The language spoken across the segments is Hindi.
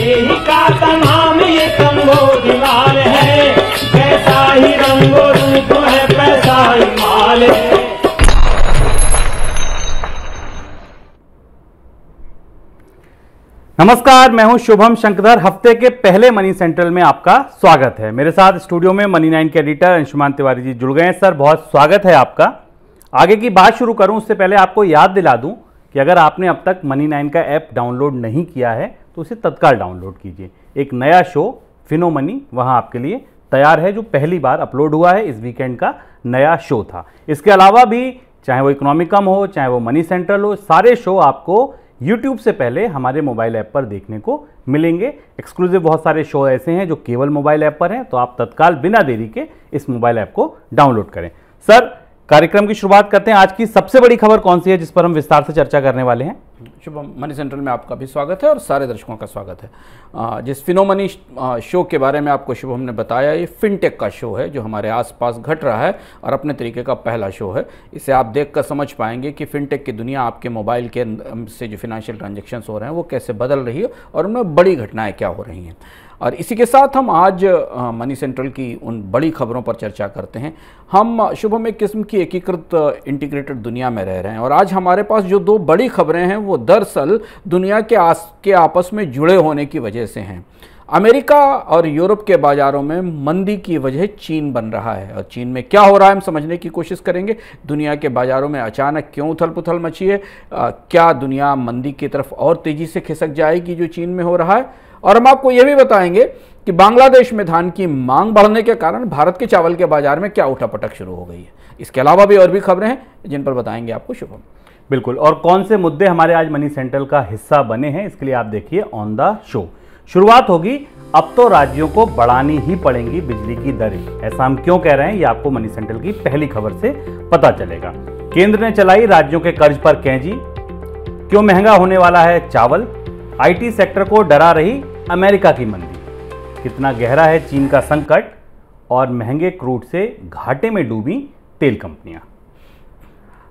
नमस्कार मैं हूं शुभम शंकरधर हफ्ते के पहले मनी सेंट्रल में आपका स्वागत है मेरे साथ स्टूडियो में मनी नाइन के एडिटर अंशुमान तिवारी जी जुड़ गए हैं सर बहुत स्वागत है आपका आगे की बात शुरू करूं उससे पहले आपको याद दिला दूं कि अगर आपने अब तक मनी नाइन का ऐप डाउनलोड नहीं किया है तो उसे तत्काल डाउनलोड कीजिए एक नया शो फिनोमनी वहाँ आपके लिए तैयार है जो पहली बार अपलोड हुआ है इस वीकेंड का नया शो था इसके अलावा भी चाहे वो इकोनॉमिकम हो चाहे वो मनी सेंट्रल हो सारे शो आपको YouTube से पहले हमारे मोबाइल ऐप पर देखने को मिलेंगे एक्सक्लूसिव बहुत सारे शो ऐसे हैं जो केवल मोबाइल ऐप पर हैं तो आप तत्काल बिना देरी के इस मोबाइल ऐप को डाउनलोड करें सर कार्यक्रम की शुरुआत करते हैं आज की सबसे बड़ी खबर कौन सी है जिस पर हम विस्तार से चर्चा करने वाले हैं शुभम मनी सेंट्रल में आपका भी स्वागत है और सारे दर्शकों का स्वागत है जिस फिनोमनी शो के बारे में आपको शुभम ने बताया ये फिनटेक का शो है जो हमारे आसपास घट रहा है और अपने तरीके का पहला शो है इसे आप देख कर समझ पाएंगे कि फिनटेक की दुनिया आपके मोबाइल के से जो फिनेंशियल ट्रांजेक्शन हो रहे हैं वो कैसे बदल रही है और उनमें बड़ी घटनाएँ क्या हो रही हैं और इसी के साथ हम आज मनी सेंट्रल की उन बड़ी खबरों पर चर्चा करते हैं हम शुभम एक किस्म की एकीकृत इंटीग्रेटेड दुनिया में रह रहे हैं और आज हमारे पास जो दो बड़ी खबरें हैं वो द दरअसल दुनिया के आस के आपस में जुड़े होने की वजह से हैं अमेरिका और यूरोप के बाज़ारों में मंदी की वजह चीन बन रहा है और चीन में क्या हो रहा है हम समझने की कोशिश करेंगे दुनिया के बाज़ारों में अचानक क्यों उथल पुथल मची है आ, क्या दुनिया मंदी की तरफ और तेज़ी से खिसक जाएगी जो चीन में हो रहा है और हम आपको यह भी बताएंगे कि बांग्लादेश में धान की मांग बढ़ने के कारण भारत के चावल के बाज़ार में क्या उठापटक शुरू हो गई है इसके अलावा भी और भी खबरें हैं जिन पर बताएंगे आपको शुभम बिल्कुल और कौन से मुद्दे हमारे आज मनी सेंट्रल का हिस्सा बने हैं इसके लिए आप देखिए ऑन द शो शुरुआत होगी अब तो राज्यों को बढ़ानी ही पड़ेंगी बिजली की दरें ऐसा हम क्यों कह रहे हैं ये आपको मनी सेंट्रल की पहली खबर से पता चलेगा केंद्र ने चलाई राज्यों के कर्ज पर कैंजी क्यों महंगा होने वाला है चावल आईटी सेक्टर को डरा रही अमेरिका की मंदी कितना गहरा है चीन का संकट और महंगे क्रूड से घाटे में डूबी तेल कंपनियां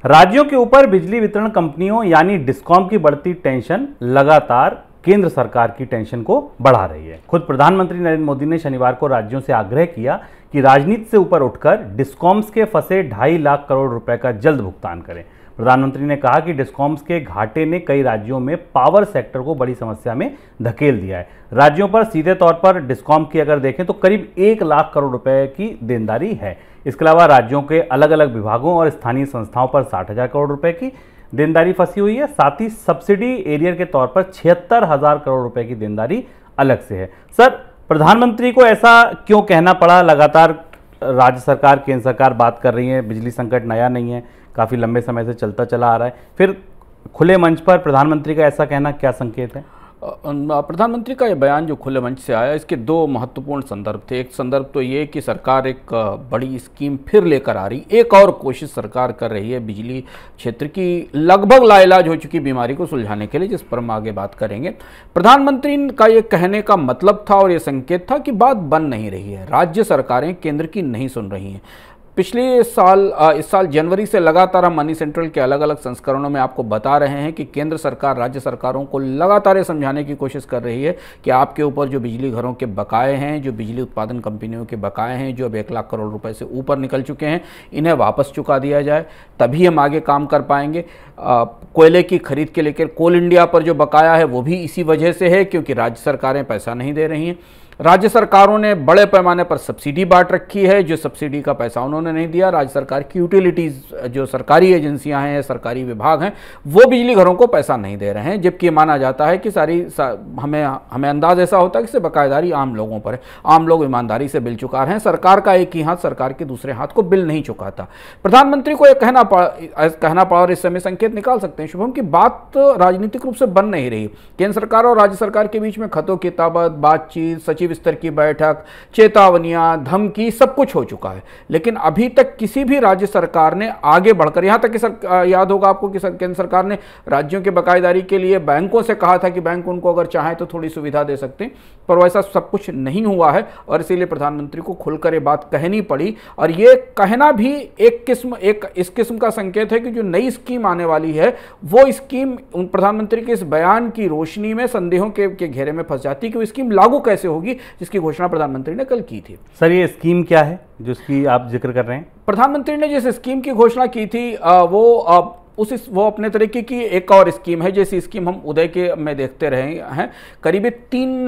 राज्यों के ऊपर बिजली वितरण कंपनियों यानी डिस्कॉम की बढ़ती टेंशन लगातार केंद्र सरकार की टेंशन को बढ़ा रही है खुद प्रधानमंत्री नरेंद्र मोदी ने शनिवार को राज्यों से आग्रह किया कि राजनीति से ऊपर उठकर डिस्कॉम्स के फंसे ढाई लाख करोड़ रुपए का जल्द भुगतान करें प्रधानमंत्री ने कहा कि डिस्कॉम्स के घाटे ने कई राज्यों में पावर सेक्टर को बड़ी समस्या में धकेल दिया है राज्यों पर सीधे तौर पर डिस्कॉम की अगर देखें तो करीब एक लाख करोड़ रुपए की देनदारी है इसके अलावा राज्यों के अलग अलग विभागों और स्थानीय संस्थाओं पर साठ हजार करोड़ रुपए की देनदारी फंसी हुई है साथ ही सब्सिडी एरियर के तौर पर छिहत्तर हजार करोड़ रुपए की देनदारी अलग से है सर प्रधानमंत्री को ऐसा क्यों कहना पड़ा लगातार राज्य सरकार केंद्र सरकार बात कर रही है बिजली संकट नया नहीं है काफ़ी लंबे समय से चलता चला आ रहा है फिर खुले मंच पर प्रधानमंत्री का ऐसा कहना क्या संकेत है प्रधानमंत्री का ये बयान जो खुले मंच से आया इसके दो महत्वपूर्ण संदर्भ थे एक संदर्भ तो ये कि सरकार एक बड़ी स्कीम फिर लेकर आ रही एक और कोशिश सरकार कर रही है बिजली क्षेत्र की लगभग लाइलाज हो चुकी बीमारी को सुलझाने के लिए जिस पर हम आगे बात करेंगे प्रधानमंत्री का ये कहने का मतलब था और ये संकेत था कि बात बन नहीं रही है राज्य सरकारें केंद्र की नहीं सुन रही हैं पिछले साल इस साल जनवरी से लगातार हम मनी सेंट्रल के अलग अलग संस्करणों में आपको बता रहे हैं कि केंद्र सरकार राज्य सरकारों को लगातार समझाने की कोशिश कर रही है कि आपके ऊपर जो बिजली घरों के बकाए हैं जो बिजली उत्पादन कंपनियों के बकाए हैं जो अब एक लाख करोड़ रुपए से ऊपर निकल चुके हैं इन्हें वापस चुका दिया जाए तभी हम आगे काम कर पाएंगे कोयले की खरीद के लेकर कोल इंडिया पर जो बकाया है वो भी इसी वजह से है क्योंकि राज्य सरकारें पैसा नहीं दे रही हैं राज्य सरकारों ने बड़े पैमाने पर सब्सिडी बांट रखी है जो सब्सिडी का पैसा उन्होंने नहीं दिया राज्य सरकार की यूटिलिटीज़ जो सरकारी एजेंसियां हैं सरकारी विभाग हैं वो बिजली घरों को पैसा नहीं दे रहे हैं जबकि माना जाता है कि सारी सा, हमें हमें अंदाज ऐसा होता है कि इससे बकायदारी आम लोगों पर है आम लोग ईमानदारी से बिल चुका रहे हैं सरकार का एक ही हाथ सरकार के दूसरे हाथ को बिल नहीं चुकाता प्रधानमंत्री को यह कहना पड़ कहना पड़ा और इस समय संकेत निकाल सकते हैं शुभम की बात राजनीतिक रूप से बन नहीं रही केंद्र सरकार और राज्य सरकार के बीच में खतों की ताबत बातचीत सचिव सचिव स्तर की बैठक चेतावनियां धमकी सब कुछ हो चुका है लेकिन अभी तक किसी भी राज्य सरकार ने आगे बढ़कर यहां तक कि सर, याद होगा आपको कि केंद्र सरकार ने राज्यों की बकायदारी के लिए बैंकों से कहा था कि बैंक उनको अगर चाहें तो थोड़ी सुविधा दे सकते हैं पर वैसा सब कुछ नहीं हुआ है और इसीलिए प्रधानमंत्री को खुलकर ये बात कहनी पड़ी और ये कहना भी एक किस्म एक इस किस्म का संकेत है कि जो नई स्कीम आने वाली है वो स्कीम प्रधानमंत्री के इस बयान की रोशनी में संदेहों के, के घेरे में फंस जाती है कि वो स्कीम लागू कैसे होगी जिसकी घोषणा प्रधानमंत्री ने कल की थी सर ये स्कीम क्या है जिसकी आप जिक्र कर रहे हैं प्रधानमंत्री ने जिस स्कीम की घोषणा की थी वो उस वो अपने तरीके की एक और स्कीम है जैसी स्कीम हम उदय के में देखते रहे हैं करीब तीन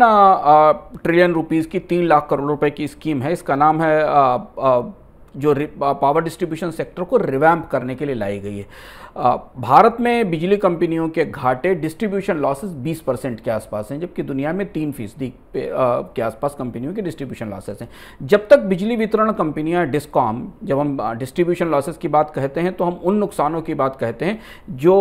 ट्रिलियन रुपीस की तीन लाख करोड़ रुपए की स्कीम है इसका नाम है आ, आ, जो पावर डिस्ट्रीब्यूशन सेक्टर को रिवैम्प करने के लिए लाई गई है भारत में बिजली कंपनियों के घाटे डिस्ट्रीब्यूशन लॉसेस 20 परसेंट के आसपास हैं जबकि दुनिया में तीन फीसदी के आसपास कंपनियों के डिस्ट्रीब्यूशन लॉसेस हैं जब तक बिजली वितरण कंपनियां डिस्कॉम जब हम डिस्ट्रीब्यूशन लॉसेस की बात कहते हैं तो हम उन नुकसानों की बात कहते हैं जो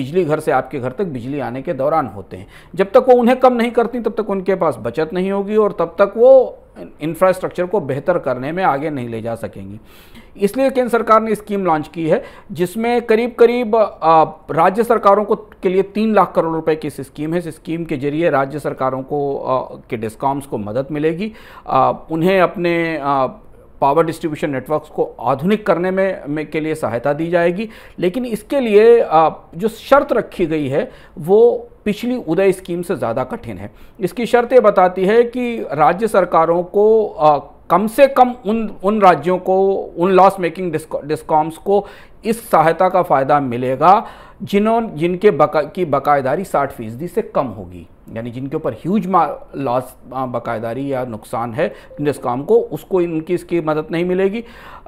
बिजली घर से आपके घर तक बिजली आने के दौरान होते हैं जब तक वो उन्हें कम नहीं करती तब तक उनके पास बचत नहीं होगी और तब तक वो इंफ्रास्ट्रक्चर को बेहतर करने में आगे नहीं ले जा सकेंगी इसलिए केंद्र सरकार ने स्कीम लॉन्च की है जिसमें करीब करीब राज्य सरकारों को के लिए तीन लाख करोड़ रुपए की इस स्कीम है इस स्कीम के जरिए राज्य सरकारों को के डिस्कॉम्स को मदद मिलेगी उन्हें अपने पावर डिस्ट्रीब्यूशन नेटवर्क्स को आधुनिक करने में, में के लिए सहायता दी जाएगी लेकिन इसके लिए जो शर्त रखी गई है वो पिछली उदय स्कीम से ज़्यादा कठिन है इसकी शर्त ये बताती है कि राज्य सरकारों को कम से कम उन उन राज्यों को उन लॉस मेकिंग डिस्कॉम्स को इस सहायता का फ़ायदा मिलेगा जिन्हों जिनके बका की बकायदारी साठ फीसदी से कम होगी यानी जिनके ऊपर ह्यूज लॉस बकायदारी या नुकसान है डिस्कॉम को उसको इनकी इसकी मदद नहीं मिलेगी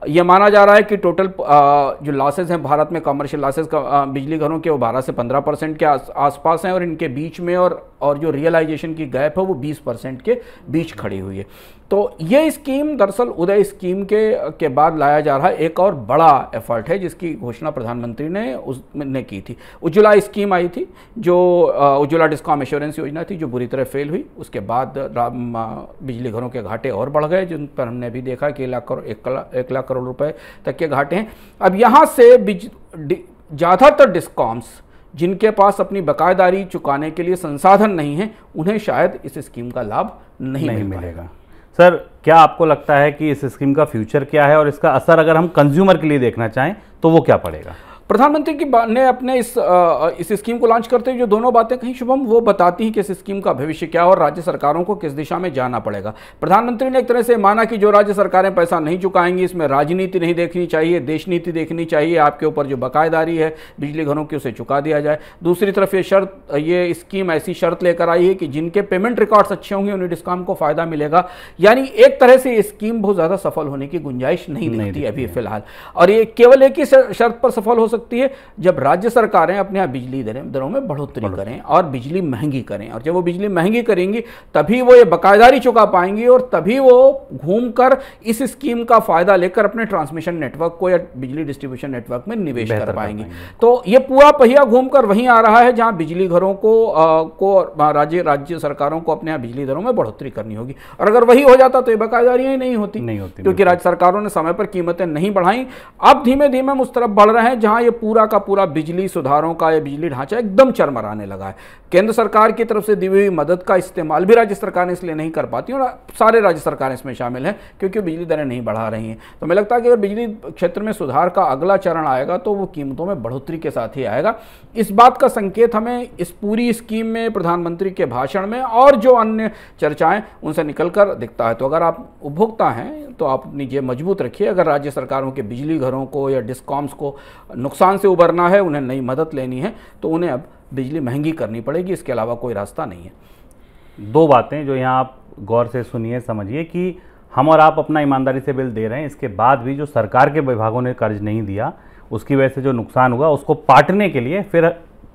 ये माना जा रहा है कि टोटल जो लॉसेज हैं भारत में कमर्शियल लॉसेज का बिजली घरों के वो बारह से पंद्रह परसेंट के आसपास हैं और इनके बीच में और और जो रियलाइजेशन की गैप है वो बीस परसेंट के बीच खड़ी हुई है तो ये स्कीम दरअसल उदय स्कीम के के बाद लाया जा रहा है एक और बड़ा एफर्ट है जिसकी घोषणा प्रधानमंत्री ने उसने की थी उज्ज्वला स्कीम आई थी जो उज्ज्वला डिस्कॉम एश्योरेंस योजना थी जो बुरी तरह फेल हुई उसके बाद बिजली घरों के घाटे और बढ़ गए जिन पर हमने भी देखा कि एक लाख एक लाख करोड़ रुपए तक के घाटे हैं अब यहाँ से ज़्यादातर डिस्कॉम्स जिनके पास अपनी बकायदारी चुकाने के लिए संसाधन नहीं है उन्हें शायद इस स्कीम का लाभ नहीं, नहीं मिलेगा सर क्या आपको लगता है कि इस स्कीम का फ्यूचर क्या है और इसका असर अगर हम कंज्यूमर के लिए देखना चाहें तो वो क्या पड़ेगा प्रधानमंत्री की ने अपने इस आ, इस स्कीम को लॉन्च करते हुए जो दोनों बातें कहीं शुभम वो बताती हैं कि इस स्कीम का भविष्य क्या और राज्य सरकारों को किस दिशा में जाना पड़ेगा प्रधानमंत्री ने एक तरह से माना कि जो राज्य सरकारें पैसा नहीं चुकाएंगी इसमें राजनीति नहीं देखनी चाहिए देश नीति देखनी चाहिए आपके ऊपर जो बकायेदारी है बिजली घरों की उसे चुका दिया जाए दूसरी तरफ ये शर्त ये स्कीम ऐसी शर्त लेकर आई है कि जिनके पेमेंट रिकॉर्ड्स अच्छे होंगे उन्हें डिस्काम को फायदा मिलेगा यानी एक तरह से स्कीम बहुत ज़्यादा सफल होने की गुंजाइश नहीं मिलती अभी फिलहाल और ये केवल एक ही शर्त पर सफल हो सकती सकती है जब राज्य सरकारें अपने यहाँ बिजली दरें दरों में बढ़ोतरी करें और बिजली महंगी करें और जब वो बिजली महंगी करेंगी तभी वो ये बकायदारी चुका पाएंगी और तभी वो घूम इस स्कीम का फायदा लेकर अपने ट्रांसमिशन नेटवर्क को या बिजली डिस्ट्रीब्यूशन नेटवर्क में निवेश कर पाएंगी तो ये पूरा पहिया घूम वहीं आ रहा है जहाँ बिजली घरों को को राज्य राज्य सरकारों को अपने यहाँ बिजली दरों में बढ़ोतरी करनी होगी और अगर वही हो जाता तो ये बकायदारियां नहीं होती नहीं होती क्योंकि राज्य सरकारों ने समय पर कीमतें नहीं बढ़ाई अब धीमे धीमे हम उस तरफ बढ़ रहे हैं जहां ये पूरा का पूरा बिजली सुधारों का ये बिजली ढांचा एकदम चरमराने लगा है केंद्र सरकार की तरफ से दी हुई मदद का इस्तेमाल भी राज्य सरकारें इसलिए नहीं कर पाती और सारे राज्य सरकारें इसमें शामिल हैं क्योंकि बिजली दरें नहीं बढ़ा रही हैं तो मुझे लगता है कि अगर बिजली क्षेत्र में सुधार का अगला चरण आएगा तो वो कीमतों में बढ़ोतरी के साथ ही आएगा इस बात का संकेत हमें इस पूरी स्कीम में प्रधानमंत्री के भाषण में और जो अन्य चर्चाएँ उनसे निकल दिखता है तो अगर आप उपभोक्ता हैं तो आप अपनी जेब मजबूत रखिए अगर राज्य सरकारों के बिजली घरों को या डिस्कॉम्स को नुकसान से उबरना है उन्हें नई मदद लेनी है तो उन्हें अब बिजली महंगी करनी पड़ेगी इसके अलावा कोई रास्ता नहीं है दो बातें जो यहाँ आप गौर से सुनिए समझिए कि हम और आप अपना ईमानदारी से बिल दे रहे हैं इसके बाद भी जो सरकार के विभागों ने कर्ज नहीं दिया उसकी वजह से जो नुकसान हुआ उसको पाटने के लिए फिर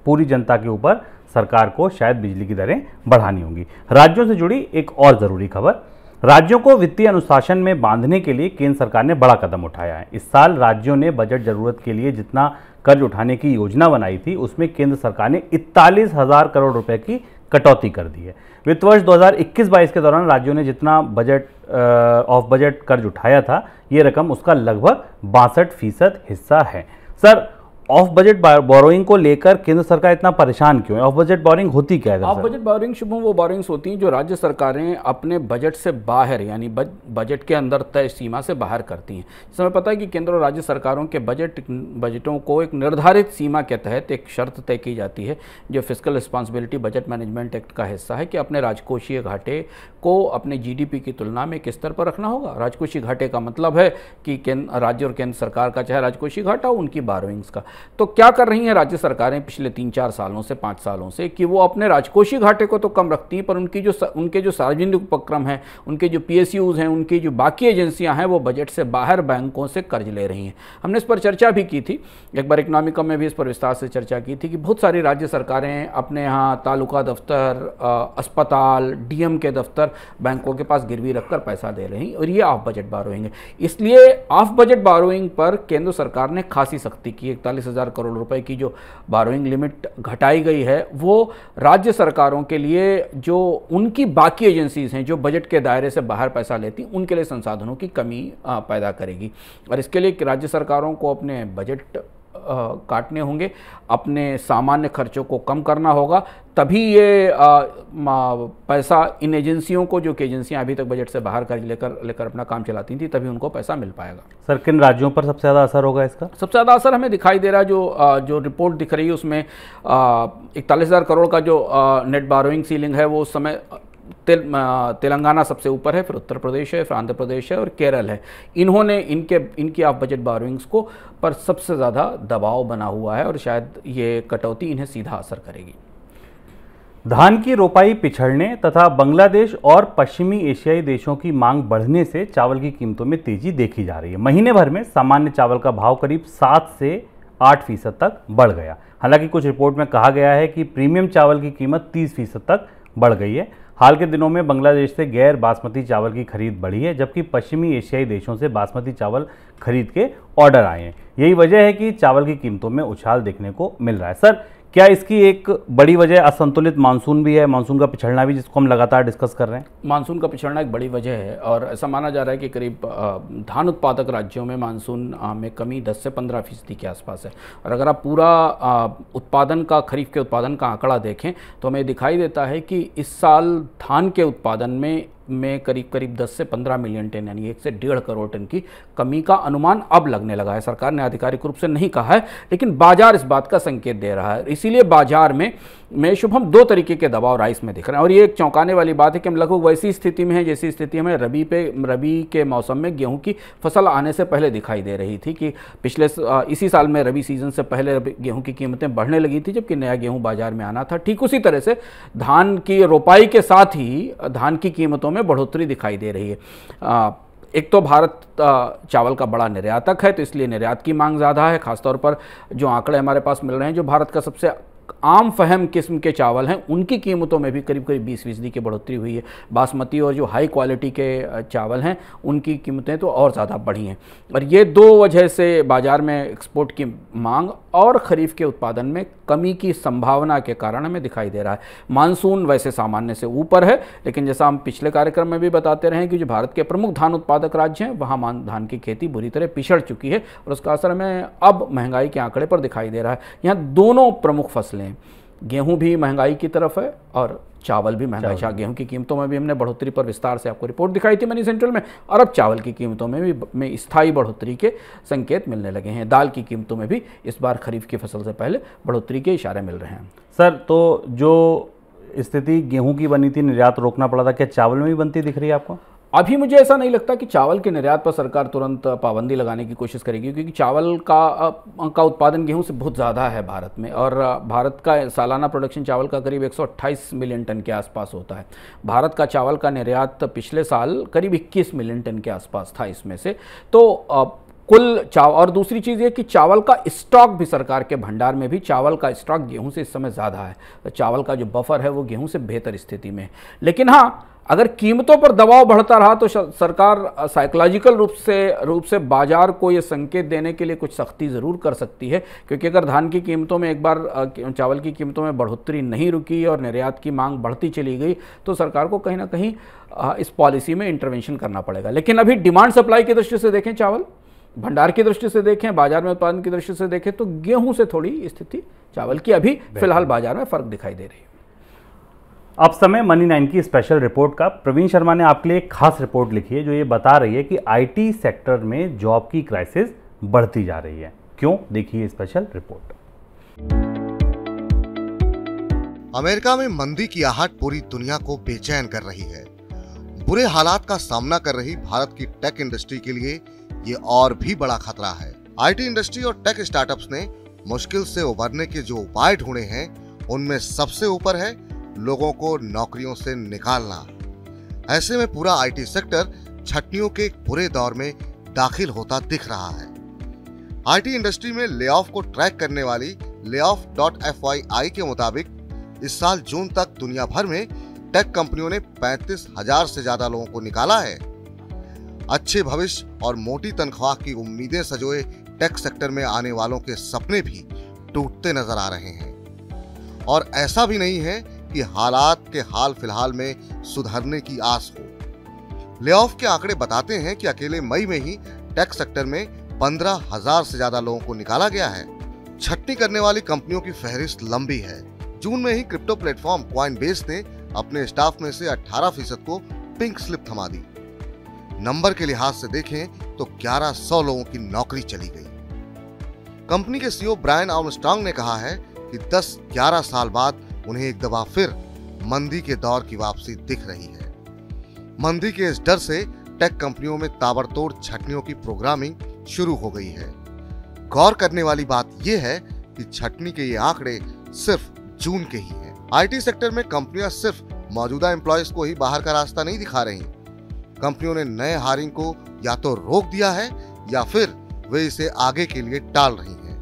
पूरी जनता के ऊपर सरकार को शायद बिजली की दरें बढ़ानी होंगी राज्यों से जुड़ी एक और ज़रूरी खबर राज्यों को वित्तीय अनुशासन में बांधने के लिए केंद्र सरकार ने बड़ा कदम उठाया है इस साल राज्यों ने बजट जरूरत के लिए जितना कर्ज उठाने की योजना बनाई थी उसमें केंद्र सरकार ने इकतालीस हजार करोड़ रुपए की कटौती कर दी है वित्त वर्ष 2021-22 के दौरान राज्यों ने जितना बजट ऑफ बजट कर्ज उठाया था ये रकम उसका लगभग बासठ फीसद हिस्सा है सर ऑफ बजट बोरोइंग को लेकर केंद्र सरकार इतना परेशान क्यों है ऑफ बजट बोरिंग होती क्या है ऑफ बजट बोरिंग शुभ वो बोरिंग्स होती हैं जो राज्य सरकारें अपने बजट से बाहर यानी बजट के अंदर तय सीमा से बाहर करती हैं इस समय पता है कि केंद्र और राज्य सरकारों के बजट बजटों को एक निर्धारित सीमा के तहत एक शर्त तय की जाती है जो physical responsibility budget management act का हिस्सा है कि अपने राजकोषीय घाटे को अपने जी की तुलना में किस स्तर पर रखना होगा राजकोषीय घाटे का मतलब है कि राज्य और केंद्र सरकार का चाहे राजकोषीय घाटा उनकी बारोइंग्स का तो क्या कर रही हैं राज्य सरकारें पिछले तीन चार सालों से पाँच सालों से कि वो अपने राजकोषीय घाटे को तो कम रखती हैं पर उनकी जो उनके जो सार्वजनिक उपक्रम हैं उनके जो पी हैं उनकी जो बाकी एजेंसियाँ हैं वो बजट से बाहर बैंकों से कर्ज ले रही हैं हमने इस पर चर्चा भी की थी एक बार इकनॉमिकम में भी इस पर विस्तार से चर्चा की थी कि बहुत सारी राज्य सरकारें अपने यहाँ तालुका दफ्तर अस्पताल डीएम के दफ्तर बैंकों के पास गिरवी रखकर पैसा दे रही और ये ऑफ बजट बारोइंग है इसलिए ऑफ बजट बारोइंग पर केंद्र सरकार ने खासी सख्ती की इकतालीस हज़ार करोड़ रुपए की जो बारोइंग लिमिट घटाई गई है वो राज्य सरकारों के लिए जो उनकी बाकी एजेंसीज हैं जो बजट के दायरे से बाहर पैसा लेती उनके लिए संसाधनों की कमी पैदा करेगी और इसके लिए राज्य सरकारों को अपने बजट काटने होंगे अपने सामान्य खर्चों को कम करना होगा तभी ये आ, पैसा इन एजेंसियों को जो कि एजेंसियां अभी तक बजट से बाहर कर लेकर लेकर अपना काम चलाती थी तभी उनको पैसा मिल पाएगा सर किन राज्यों पर सबसे ज़्यादा असर होगा इसका सबसे ज़्यादा असर हमें दिखाई दे रहा है जो आ, जो रिपोर्ट दिख रही है उसमें इकतालीस हज़ार करोड़ का जो नेट बारोइंग सीलिंग है वो उस समय तेल तेलंगाना सबसे ऊपर है फिर उत्तर प्रदेश है फिर आंध्र प्रदेश है और केरल है इन्होंने इनके इनकी ऑफ बजट बारोइंग्स को पर सबसे ज़्यादा दबाव बना हुआ है और शायद ये कटौती इन्हें सीधा असर करेगी धान की रोपाई पिछड़ने तथा बांग्लादेश और पश्चिमी एशियाई देशों की मांग बढ़ने से चावल की कीमतों में तेजी देखी जा रही है महीने भर में सामान्य चावल का भाव करीब सात से आठ फीसद तक बढ़ गया हालांकि कुछ रिपोर्ट में कहा गया है कि प्रीमियम चावल की कीमत तीस फीसद तक बढ़ गई है हाल के दिनों में बांग्लादेश से गैर बासमती चावल की खरीद बढ़ी है जबकि पश्चिमी एशियाई देशों से बासमती चावल खरीद के ऑर्डर आए हैं यही वजह है कि चावल की कीमतों में उछाल देखने को मिल रहा है सर क्या इसकी एक बड़ी वजह असंतुलित मानसून भी है मानसून का पिछड़ना भी जिसको हम लगातार डिस्कस कर रहे हैं मानसून का पिछड़ना एक बड़ी वजह है और ऐसा माना जा रहा है कि करीब धान उत्पादक राज्यों में मानसून में कमी 10 से 15 फीसदी के आसपास है और अगर आप पूरा उत्पादन का खरीफ के उत्पादन का आंकड़ा देखें तो हमें दिखाई देता है कि इस साल धान के उत्पादन में में करीब करीब 10 से 15 मिलियन टन यानी एक से डेढ़ करोड़ टन की कमी का अनुमान अब लगने लगा है सरकार ने आधिकारिक रूप से नहीं कहा है लेकिन बाजार इस बात का संकेत दे रहा है इसीलिए बाजार में में शुभम दो तरीके के दबाव राइस में दिख रहे हैं और ये एक चौंकाने वाली बात है कि हम लगभग वैसी स्थिति में हैं जैसी स्थिति हमें रबी पे रबी के मौसम में गेहूं की फसल आने से पहले दिखाई दे रही थी कि पिछले इसी साल में रबी सीजन से पहले गेहूं की कीमतें बढ़ने लगी थी जबकि नया गेहूँ बाजार में आना था ठीक उसी तरह से धान की रोपाई के साथ ही धान की कीमतों में बढ़ोतरी दिखाई दे रही है एक तो भारत चावल का बड़ा निर्यातक है तो इसलिए निर्यात की मांग ज़्यादा है खासतौर पर जो आंकड़े हमारे पास मिल रहे हैं जो भारत का सबसे आम फहम किस्म के चावल हैं उनकी कीमतों में भी करीब करीब बीस फीसदी की बढ़ोतरी हुई है बासमती और जो हाई क्वालिटी के चावल हैं उनकी कीमतें तो और ज़्यादा बढ़ी हैं और ये दो वजह से बाज़ार में एक्सपोर्ट की मांग और खरीफ के उत्पादन में कमी की संभावना के कारण हमें दिखाई दे रहा है मानसून वैसे सामान्य से ऊपर है लेकिन जैसा हम पिछले कार्यक्रम में भी बताते रहे कि जो भारत के प्रमुख धान उत्पादक राज्य हैं वहाँ मान धान की खेती बुरी तरह पिछड़ चुकी है और उसका असर हमें अब महंगाई के आंकड़े पर दिखाई दे रहा है यहाँ दोनों प्रमुख फसलें गेहूँ भी महंगाई की तरफ है और चावल भी महंगा छा गेहूं की कीमतों में भी हमने बढ़ोतरी पर विस्तार से आपको रिपोर्ट दिखाई थी मनी सेंट्रल में और अब चावल की कीमतों में भी में स्थायी बढ़ोतरी के संकेत मिलने लगे हैं दाल की कीमतों में भी इस बार खरीफ की फसल से पहले बढ़ोतरी के इशारे मिल रहे हैं सर तो जो स्थिति गेहूं की बनी थी निर्यात रोकना पड़ा था क्या चावल में भी बनती दिख रही है आपको अभी मुझे ऐसा नहीं लगता कि चावल के निर्यात पर सरकार तुरंत पाबंदी लगाने की कोशिश करेगी क्योंकि चावल का का उत्पादन गेहूं से बहुत ज़्यादा है भारत में और भारत का सालाना प्रोडक्शन चावल का करीब 128 मिलियन टन के आसपास होता है भारत का चावल का निर्यात पिछले साल करीब 21 मिलियन टन के आसपास था इसमें से तो कुल चावल और दूसरी चीज़ ये कि चावल का स्टॉक भी सरकार के भंडार में भी चावल का स्टॉक गेहूं से इस समय ज़्यादा है चावल का जो बफर है वो गेहूं से बेहतर स्थिति में है लेकिन हाँ अगर कीमतों पर दबाव बढ़ता रहा तो सरकार साइकोलॉजिकल रूप से रूप से बाजार को ये संकेत देने के लिए कुछ सख्ती ज़रूर कर सकती है क्योंकि अगर धान की कीमतों में एक बार चावल की कीमतों में बढ़ोतरी नहीं रुकी और निर्यात की मांग बढ़ती चली गई तो सरकार को कहीं ना कहीं इस पॉलिसी में इंटरवेंशन करना पड़ेगा लेकिन अभी डिमांड सप्लाई की दृष्टि से देखें चावल भंडार की दृष्टि से देखें बाजार में उत्पादन की दृष्टि से देखें तो गेहूं से थोड़ी स्थिति चावल की अभी फिलहाल बाजार में फर्क दिखाई दे रही है अब समय मनी नाइन की स्पेशल रिपोर्ट का प्रवीण शर्मा ने आपके लिए एक खास रिपोर्ट लिखी है जो ये बता रही है कि आईटी सेक्टर में जॉब की क्राइसिस बढ़ती जा रही है क्यों देखिए स्पेशल रिपोर्ट अमेरिका में मंदी की आहट पूरी दुनिया को बेचैन कर रही है बुरे हालात का सामना कर रही भारत की टेक इंडस्ट्री के लिए ये और भी बड़ा खतरा है आईटी इंडस्ट्री और टेक स्टार्टअप्स ने मुश्किल से उभरने के जो उपाय ढूंढे हैं उनमें सबसे ऊपर है लोगों को नौकरियों से निकालना ऐसे में पूरा आईटी सेक्टर छटनियों के बुरे दौर में दाखिल होता दिख रहा है आईटी इंडस्ट्री में ले को ट्रैक करने वाली ले के मुताबिक इस साल जून तक दुनिया भर में टेक कंपनियों ने पैंतीस हजार से ज्यादा लोगों को निकाला है अच्छे भविष्य और मोटी तनख्वाह की उम्मीदें सजोए टेक सेक्टर में आने वालों के सपने भी टूटते नजर आ रहे हैं और ऐसा भी नहीं है कि हालात के हाल फिलहाल में सुधरने की आस हो ले के आंकड़े बताते हैं कि अकेले मई में ही टेक सेक्टर में पंद्रह हजार से ज्यादा लोगों को निकाला गया है छटनी करने वाली कंपनियों की फहरिस्त लंबी है जून में ही क्रिप्टो प्लेटफॉर्म बेस ने अपने स्टाफ में से 18 फीसद को पिंक स्लिप थमा दी नंबर के लिहाज से देखें तो 1100 लोगों की नौकरी चली गई कंपनी के सीईओ ब्रायन आर्मस्ट्रांग ने कहा है कि 10-11 साल बाद उन्हें एक दफा फिर मंदी के दौर की वापसी दिख रही है मंदी के इस डर से टेक कंपनियों में ताबड़तोड़ छटनियों की प्रोग्रामिंग शुरू हो गई है गौर करने वाली बात यह है कि छटनी के ये आंकड़े सिर्फ जून के ही हैं। आईटी सेक्टर में कंपनियां सिर्फ मौजूदा एम्प्लॉयज को ही बाहर का रास्ता नहीं दिखा रही कंपनियों ने नए हायरिंग को या तो रोक दिया है या फिर वे इसे आगे के लिए टाल रही हैं।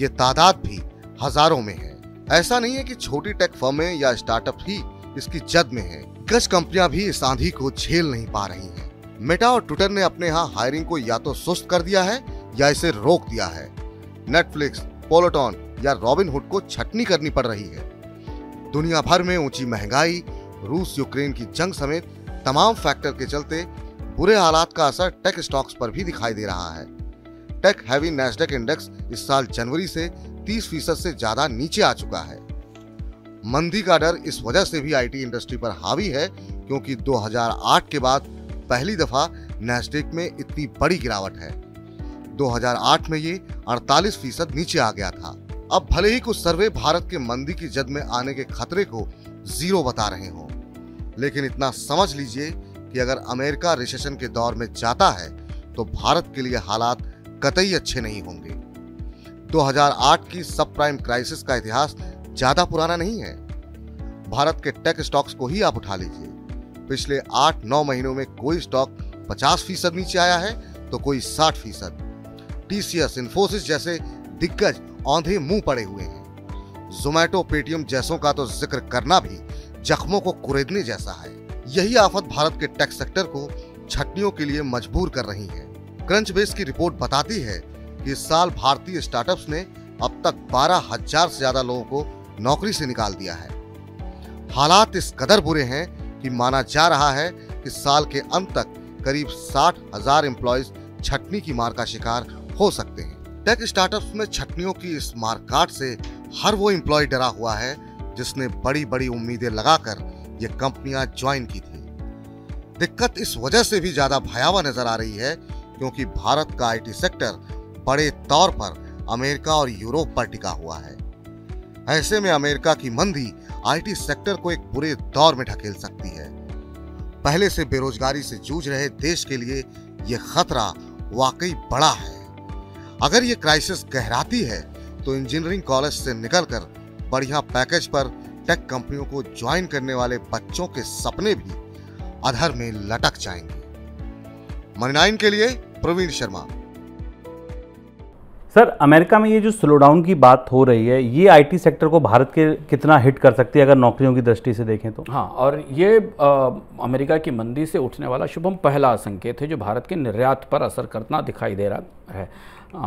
ये तादाद भी हजारों में है ऐसा नहीं है कि छोटी टेक फर्में या स्टार्टअप ही इसकी जद में हैं। गज कंपनियां भी इस आंधी को झेल नहीं पा रही हैं। मेटा और ट्विटर ने अपने यहाँ हायरिंग को या तो सुस्त कर दिया है या इसे रोक दिया है नेटफ्लिक्स पोलोटॉन या रॉबिनहुड को छटनी करनी पड़ रही है दुनिया भर में ऊंची महंगाई रूस यूक्रेन की जंग समेत तमाम फैक्टर के चलते बुरे हालात का असर टेक स्टॉक्स पर भी दिखाई दे रहा है टेक हैवी नेस्डेक इंडेक्स इस साल जनवरी से 30 फीसद से ज्यादा नीचे आ चुका है मंदी का डर इस वजह से भी आईटी इंडस्ट्री पर हावी है क्योंकि 2008 के बाद पहली दफा नेस्टेक में इतनी बड़ी गिरावट है 2008 में ये 48 फीसद नीचे आ गया था अब भले ही कुछ सर्वे भारत के मंदी की जद में आने के खतरे को जीरो बता रहे हों लेकिन इतना समझ लीजिए कि अगर अमेरिका रिसेशन के दौर में जाता है तो भारत के लिए हालात कतई अच्छे नहीं होंगे 2008 की सब प्राइम क्राइसिस का इतिहास ज्यादा पुराना नहीं है भारत के टेक स्टॉक्स को ही आप उठा लीजिए पिछले आठ नौ महीनों में कोई स्टॉक 50 फीसद नीचे आया है तो कोई 60 फीसद टीसीएस इन्फोसिस जैसे दिग्गज औंधे मुंह पड़े हुए हैं जोमैटो पेटीएम जैसों का तो जिक्र करना भी जख्मों को कुरेदने जैसा है यही आफत भारत के टेक सेक्टर को छटनियों के लिए मजबूर कर रही है क्रंच बेस की रिपोर्ट बताती है इस साल भारतीय स्टार्टअप्स ने अब तक बारह हजार से ज्यादा लोगों को नौकरी से निकाल दिया है हालात इस कदर बुरे हैं कि माना जा रहा है कि साल के अंत तक करीब साठ हजार एम्प्लॉयज छटनी की मार का शिकार हो सकते हैं टेक स्टार्टअप्स में छटनियों की इस मारकाट से हर वो एम्प्लॉय डरा हुआ है जिसने बड़ी बड़ी उम्मीदें लगाकर ये कंपनियां ज्वाइन की थी दिक्कत इस वजह से भी ज्यादा भयावह नजर आ रही है क्योंकि भारत का आईटी सेक्टर बड़े तौर पर अमेरिका और यूरोप पर टिका हुआ है ऐसे में अमेरिका की मंदी आईटी सेक्टर को एक बुरे दौर में ढकेल सकती है पहले से बेरोजगारी से जूझ रहे देश के लिए यह खतरा वाकई बड़ा है अगर यह क्राइसिस गहराती है तो इंजीनियरिंग कॉलेज से निकलकर बढ़िया पैकेज पर टेक कंपनियों को ज्वाइन करने वाले बच्चों के सपने भी अधर में लटक जाएंगे मनी के लिए प्रवीण शर्मा सर अमेरिका में ये जो स्लो डाउन की बात हो रही है ये आईटी सेक्टर को भारत के कितना हिट कर सकती है अगर नौकरियों की दृष्टि से देखें तो हाँ और ये आ, अमेरिका की मंदी से उठने वाला शुभम पहला संकेत है जो भारत के निर्यात पर असर करना दिखाई दे रहा है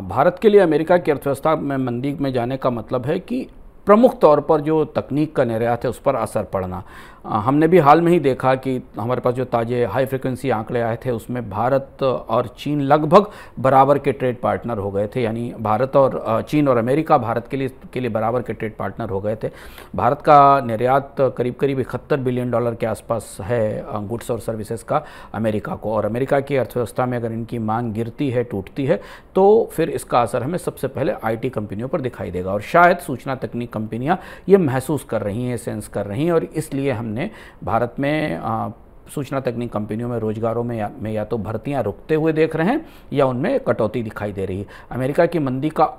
भारत के लिए अमेरिका की अर्थव्यवस्था में मंदी में जाने का मतलब है कि प्रमुख तौर पर जो तकनीक का निर्यात है उस पर असर पड़ना हमने भी हाल में ही देखा कि हमारे पास जो ताज़े हाई फ्रिक्वेंसी आंकड़े आए थे उसमें भारत और चीन लगभग बराबर के ट्रेड पार्टनर हो गए थे यानी भारत और चीन और अमेरिका भारत के लिए के लिए बराबर के ट्रेड पार्टनर हो गए थे भारत का निर्यात करीब करीब इकहत्तर बिलियन डॉलर के आसपास है गुड्स और सर्विसेज का अमेरिका को और अमेरिका की अर्थव्यवस्था में अगर इनकी मांग गिरती है टूटती है तो फिर इसका असर हमें सबसे पहले आई कंपनियों पर दिखाई देगा और शायद सूचना तकनीक कंपनियाँ ये महसूस कर रही हैं सेंस कर रही हैं और इसलिए हमने ने भारत में आ, सूचना तकनीक कंपनियों में रोजगारों में या, में या तो भर्तियां रुकते हुए देख रहे हैं या उनमें कटौती दिखाई दे रही है अमेरिका की मंदी का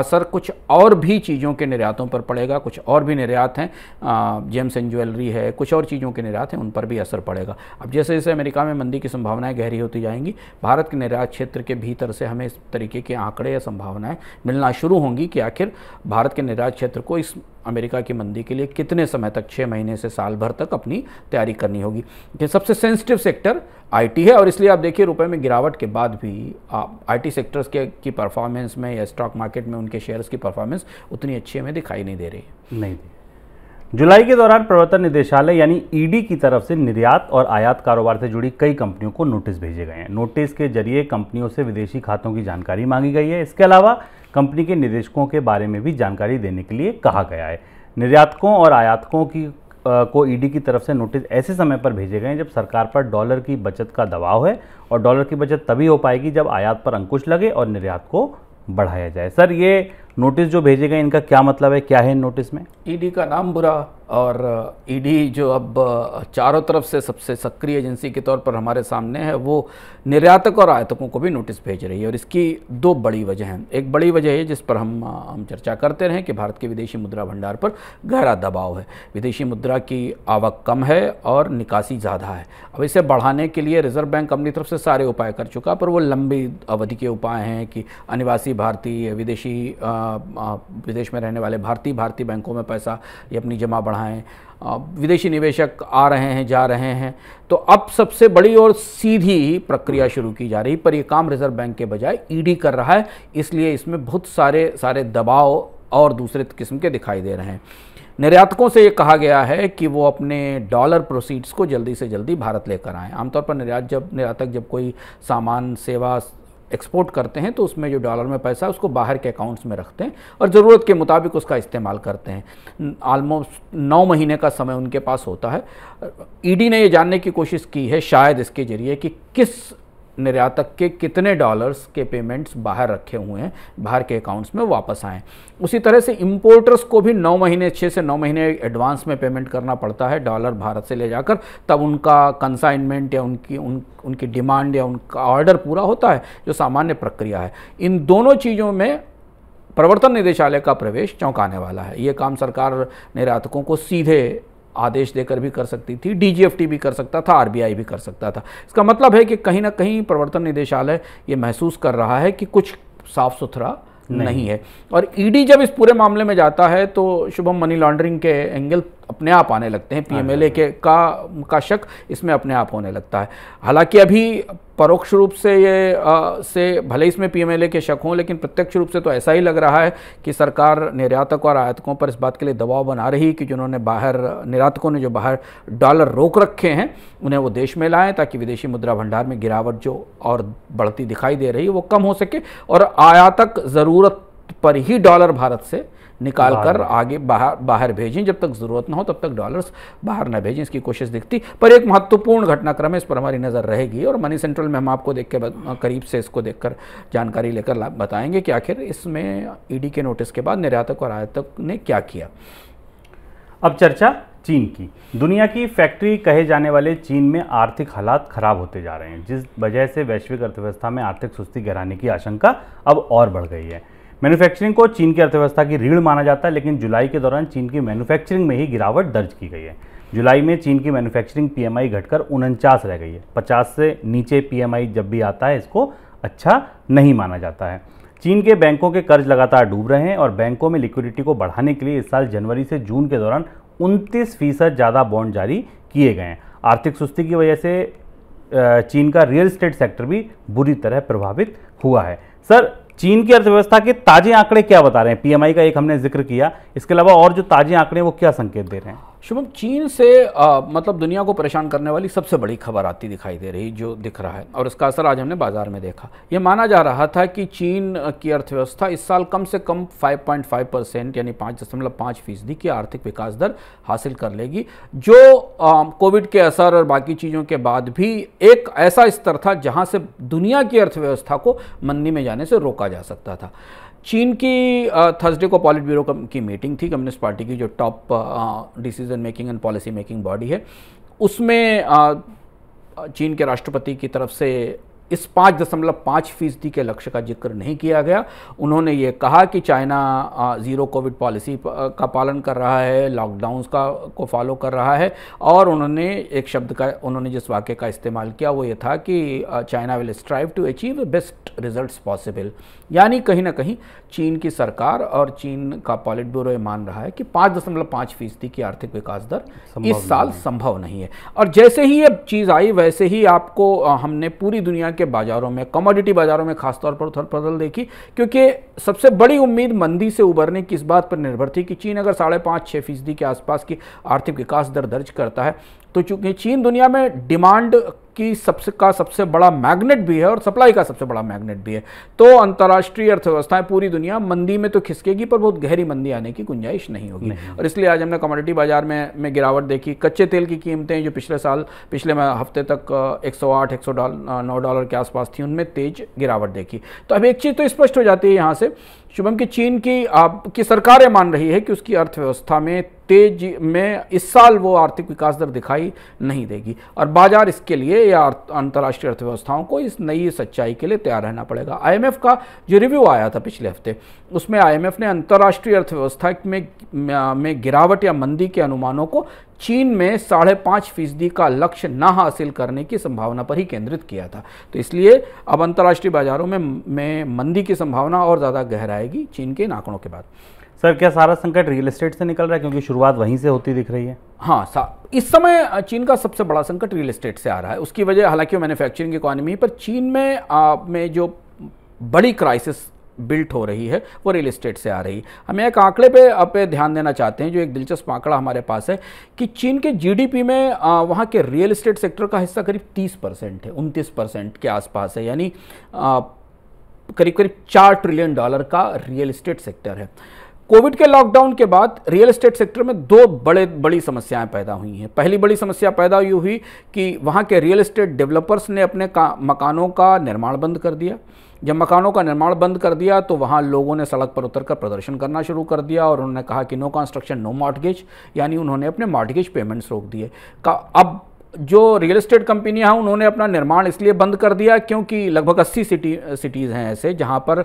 असर कुछ और भी चीज़ों के निर्यातों पर पड़ेगा कुछ और भी निर्यात हैं जेम्स एंड ज्वेलरी है कुछ और चीज़ों के निर्यात हैं उन पर भी असर पड़ेगा अब जैसे जैसे अमेरिका में मंदी की संभावनाएं गहरी होती जाएंगी भारत के निर्यात क्षेत्र के भीतर से हमें इस तरीके के आंकड़े या संभावनाएं मिलना शुरू होंगी कि आखिर भारत के निर्यात क्षेत्र को इस अमेरिका की मंदी के लिए कितने समय तक छः महीने से साल भर तक अपनी तैयारी करनी होगी ये सबसे सेंसिटिव सेक्टर आईटी है और इसलिए आप देखिए रुपए में गिरावट के बाद भी आप आईटी सेक्टर्स के की परफॉर्मेंस में या स्टॉक मार्केट में उनके शेयर्स की परफॉर्मेंस उतनी अच्छी हमें दिखाई नहीं दे रही नहीं जुलाई के दौरान प्रवर्तन निदेशालय यानी ईडी e की तरफ से निर्यात और आयात कारोबार से जुड़ी कई कंपनियों को नोटिस भेजे गए हैं नोटिस के जरिए कंपनियों से विदेशी खातों की जानकारी मांगी गई है इसके अलावा कंपनी के निदेशकों के बारे में भी जानकारी देने के लिए कहा गया है निर्यातकों और आयातकों की आ, को ईडी की तरफ से नोटिस ऐसे समय पर भेजे गए हैं जब सरकार पर डॉलर की बचत का दबाव है और डॉलर की बचत तभी हो पाएगी जब आयात पर अंकुश लगे और निर्यात को बढ़ाया जाए सर ये नोटिस जो भेजे गए इनका क्या मतलब है क्या है इन नोटिस में ईडी का नाम बुरा और ईडी e जो अब चारों तरफ से सबसे सक्रिय एजेंसी के तौर पर हमारे सामने है वो निर्यातक और आयातकों को भी नोटिस भेज रही है और इसकी दो बड़ी वजह हैं एक बड़ी वजह है जिस पर हम हम चर्चा करते रहें कि भारत के विदेशी मुद्रा भंडार पर गहरा दबाव है विदेशी मुद्रा की आवक कम है और निकासी ज़्यादा है अब इसे बढ़ाने के लिए रिजर्व बैंक अपनी तरफ से सारे उपाय कर चुका पर वो लंबी अवधि के उपाय हैं कि अनिवासी भारतीय विदेशी विदेश में रहने वाले भारतीय भारतीय बैंकों में पैसा ये अपनी जमा बढ़ाएं आएँ विदेशी निवेशक आ रहे हैं जा रहे हैं तो अब सबसे बड़ी और सीधी प्रक्रिया शुरू की जा रही पर यह काम रिजर्व बैंक के बजाय ईडी कर रहा है इसलिए इसमें बहुत सारे सारे दबाव और दूसरे किस्म के दिखाई दे रहे हैं निर्यातकों से ये कहा गया है कि वो अपने डॉलर प्रोसीड्स को जल्दी से जल्दी भारत लेकर आएँ आमतौर पर निर्यात जब निर्यातक जब कोई सामान सेवा एक्सपोर्ट करते हैं तो उसमें जो डॉलर में पैसा है उसको बाहर के अकाउंट्स में रखते हैं और ज़रूरत के मुताबिक उसका इस्तेमाल करते हैं आलमोस्ट नौ महीने का समय उनके पास होता है ईडी e ने ये जानने की कोशिश की है शायद इसके ज़रिए कि किस निर्यातक के कितने डॉलर्स के पेमेंट्स बाहर रखे हुए हैं बाहर के अकाउंट्स में वापस आएँ उसी तरह से इम्पोर्टर्स को भी नौ महीने छः से नौ महीने एडवांस में पेमेंट करना पड़ता है डॉलर भारत से ले जाकर तब उनका कंसाइनमेंट या उनकी उन उनकी डिमांड या उनका ऑर्डर पूरा होता है जो सामान्य प्रक्रिया है इन दोनों चीज़ों में प्रवर्तन निदेशालय का प्रवेश चौंकाने वाला है ये काम सरकार निर्यातकों को सीधे आदेश देकर भी कर सकती थी डीजीएफटी भी कर सकता था आरबीआई भी कर सकता था इसका मतलब है कि कहीं ना कहीं प्रवर्तन निदेशालय ये महसूस कर रहा है कि कुछ साफ सुथरा नहीं, नहीं है और ईडी e जब इस पूरे मामले में जाता है तो शुभम मनी लॉन्ड्रिंग के एंगल अपने आप आने लगते हैं पीएमएलए के का का शक इसमें अपने आप होने लगता है हालांकि अभी परोक्ष रूप से ये आ, से भले इसमें पीएमएलए के शक हों लेकिन प्रत्यक्ष रूप से तो ऐसा ही लग रहा है कि सरकार निर्यातकों और आयातकों पर इस बात के लिए दबाव बना रही कि जिन्होंने बाहर निर्यातकों ने जो बाहर डॉलर रोक रखे हैं उन्हें वो देश में लाएं ताकि विदेशी मुद्रा भंडार में गिरावट जो और बढ़ती दिखाई दे रही है वो कम हो सके और आयातक ज़रूरत पर ही डॉलर भारत से निकाल कर आगे बाहर बाहर भेजें जब तक ज़रूरत ना हो तब तक डॉलर्स बाहर ना भेजें इसकी कोशिश दिखती पर एक महत्वपूर्ण घटनाक्रम है इस पर हमारी नज़र रहेगी और मनी सेंट्रल में हम आपको देख के करीब से इसको देखकर जानकारी लेकर बताएंगे कि आखिर इसमें ईडी e के नोटिस के बाद निर्यातक और आयातक ने क्या किया अब चर्चा चीन की दुनिया की फैक्ट्री कहे जाने वाले चीन में आर्थिक हालात खराब होते जा रहे हैं जिस वजह से वैश्विक अर्थव्यवस्था में आर्थिक सुस्ती गहराने की आशंका अब और बढ़ गई है मैन्युफैक्चरिंग को चीन की अर्थव्यवस्था की रीढ़ माना जाता है लेकिन जुलाई के दौरान चीन की मैन्युफैक्चरिंग में ही गिरावट दर्ज की गई है जुलाई में चीन की मैन्युफैक्चरिंग पीएमआई घटकर उनचास रह गई है 50 से नीचे पीएमआई जब भी आता है इसको अच्छा नहीं माना जाता है चीन के बैंकों के कर्ज लगातार डूब रहे हैं और बैंकों में लिक्विडिटी को बढ़ाने के लिए इस साल जनवरी से जून के दौरान उनतीस फीसद ज़्यादा बॉन्ड जारी किए गए हैं आर्थिक सुस्ती की वजह से चीन का रियल स्टेट सेक्टर भी बुरी तरह प्रभावित हुआ है सर चीन की अर्थव्यवस्था के ताजे आंकड़े क्या बता रहे हैं पीएमआई का एक हमने जिक्र किया इसके अलावा और जो ताजे आंकड़े वो क्या संकेत दे रहे हैं शुभम चीन से आ, मतलब दुनिया को परेशान करने वाली सबसे बड़ी खबर आती दिखाई दे रही जो दिख रहा है और इसका असर आज हमने बाजार में देखा ये माना जा रहा था कि चीन की अर्थव्यवस्था इस साल कम से कम 5.5 परसेंट यानी पाँच दशमलव पाँच फीसदी की आर्थिक विकास दर हासिल कर लेगी जो कोविड के असर और बाकी चीज़ों के बाद भी एक ऐसा स्तर था जहाँ से दुनिया की अर्थव्यवस्था को मंदी में जाने से रोका जा सकता था चीन की थर्सडे को पॉलिट ब्यूरो की मीटिंग थी कम्युनिस्ट पार्टी की जो top decision making and policy making body है उसमें चीन के राष्ट्रपति की तरफ से इस पाँच दशमलव पाँच फीसदी के लक्ष्य का जिक्र नहीं किया गया उन्होंने ये कहा कि चाइना ज़ीरो कोविड पॉलिसी का पालन कर रहा है लॉकडाउन का को फॉलो कर रहा है और उन्होंने एक शब्द का उन्होंने जिस वाक्य का इस्तेमाल किया वो ये था कि China will strive to achieve best result possible यानी कहीं ना कहीं चीन की सरकार और चीन का पॉलिट ब्यूरो मान रहा है कि पाँच दशमलव पाँच फीसदी की आर्थिक विकास दर इस साल संभव नहीं है और जैसे ही ये चीज़ आई वैसे ही आपको हमने पूरी दुनिया के बाज़ारों में कमोडिटी बाज़ारों में खासतौर पर उथल पथल देखी क्योंकि सबसे बड़ी उम्मीद मंदी से उबरने की इस बात पर निर्भर थी कि चीन अगर साढ़े पाँच छः फीसदी के आसपास की आर्थिक विकास दर दर्ज करता है तो चूंकि चीन दुनिया में डिमांड की सबसे का सबसे बड़ा मैग्नेट भी है और सप्लाई का सबसे बड़ा मैग्नेट भी है तो अंतर्राष्ट्रीय अर्थव्यवस्थाएं पूरी दुनिया मंदी में तो खिसकेगी पर बहुत गहरी मंदी आने की गुंजाइश नहीं होगी और इसलिए आज हमने कमोडिटी बाजार में में गिरावट देखी कच्चे तेल की कीमतें जो पिछले साल पिछले हफ्ते तक एक सौ नौ डॉलर के आसपास थी उनमें तेज गिरावट देखी तो अब एक चीज़ तो स्पष्ट हो जाती है यहाँ से शुभम की चीन की आप की सरकारें मान रही है कि उसकी अर्थव्यवस्था में तेज में इस साल वो आर्थिक विकास दर दिखाई नहीं देगी और बाजार इसके लिए या अंतर्राष्ट्रीय अर्थव्यवस्थाओं को इस नई सच्चाई के लिए तैयार रहना पड़ेगा आईएमएफ का जो रिव्यू आया था पिछले हफ्ते उसमें आईएमएफ ने अंतर्राष्ट्रीय अर्थव्यवस्था में में गिरावट या मंदी के अनुमानों को चीन में साढ़े पाँच फीसदी का लक्ष्य ना हासिल करने की संभावना पर ही केंद्रित किया था तो इसलिए अब अंतर्राष्ट्रीय बाजारों में में मंदी की संभावना और ज़्यादा गहराएगी चीन के नाकड़ों के बाद सर क्या सारा संकट रियल एस्टेट से निकल रहा है क्योंकि शुरुआत वहीं से होती दिख रही है हाँ इस समय चीन का सबसे बड़ा संकट रियल एस्टेट से आ रहा है उसकी वजह हालांकि मैन्युफैक्चरिंग इकोनॉमी पर चीन में आ, में जो बड़ी क्राइसिस बिल्ट हो रही है वो रियल इस्टेट से आ रही हमें एक आंकड़े पे आप ध्यान देना चाहते हैं जो एक दिलचस्प आंकड़ा हमारे पास है कि चीन के जीडीपी में आ, वहाँ के रियल इस्टेट सेक्टर का हिस्सा करीब 30 परसेंट है उनतीस परसेंट के आसपास है यानी करीब करीब चार ट्रिलियन डॉलर का रियल इस्टेट सेक्टर है कोविड के लॉकडाउन के बाद रियल एस्टेट सेक्टर में दो बड़े बड़ी समस्याएं पैदा हुई हैं पहली बड़ी समस्या पैदा हुई हुई कि वहाँ के रियल एस्टेट डेवलपर्स ने अपने का, मकानों का निर्माण बंद कर दिया जब मकानों का निर्माण बंद कर दिया तो वहाँ लोगों ने सड़क पर उतरकर प्रदर्शन करना शुरू कर दिया और उन्होंने कहा कि नो कंस्ट्रक्शन नो मॉर्टगेज यानी उन्होंने अपने मॉर्टगेज पेमेंट्स रोक दिए का अब जो रियल इस्टेट कंपनियां हैं उन्होंने अपना निर्माण इसलिए बंद कर दिया क्योंकि लगभग 80 सिटी सिटीज़ हैं ऐसे जहां पर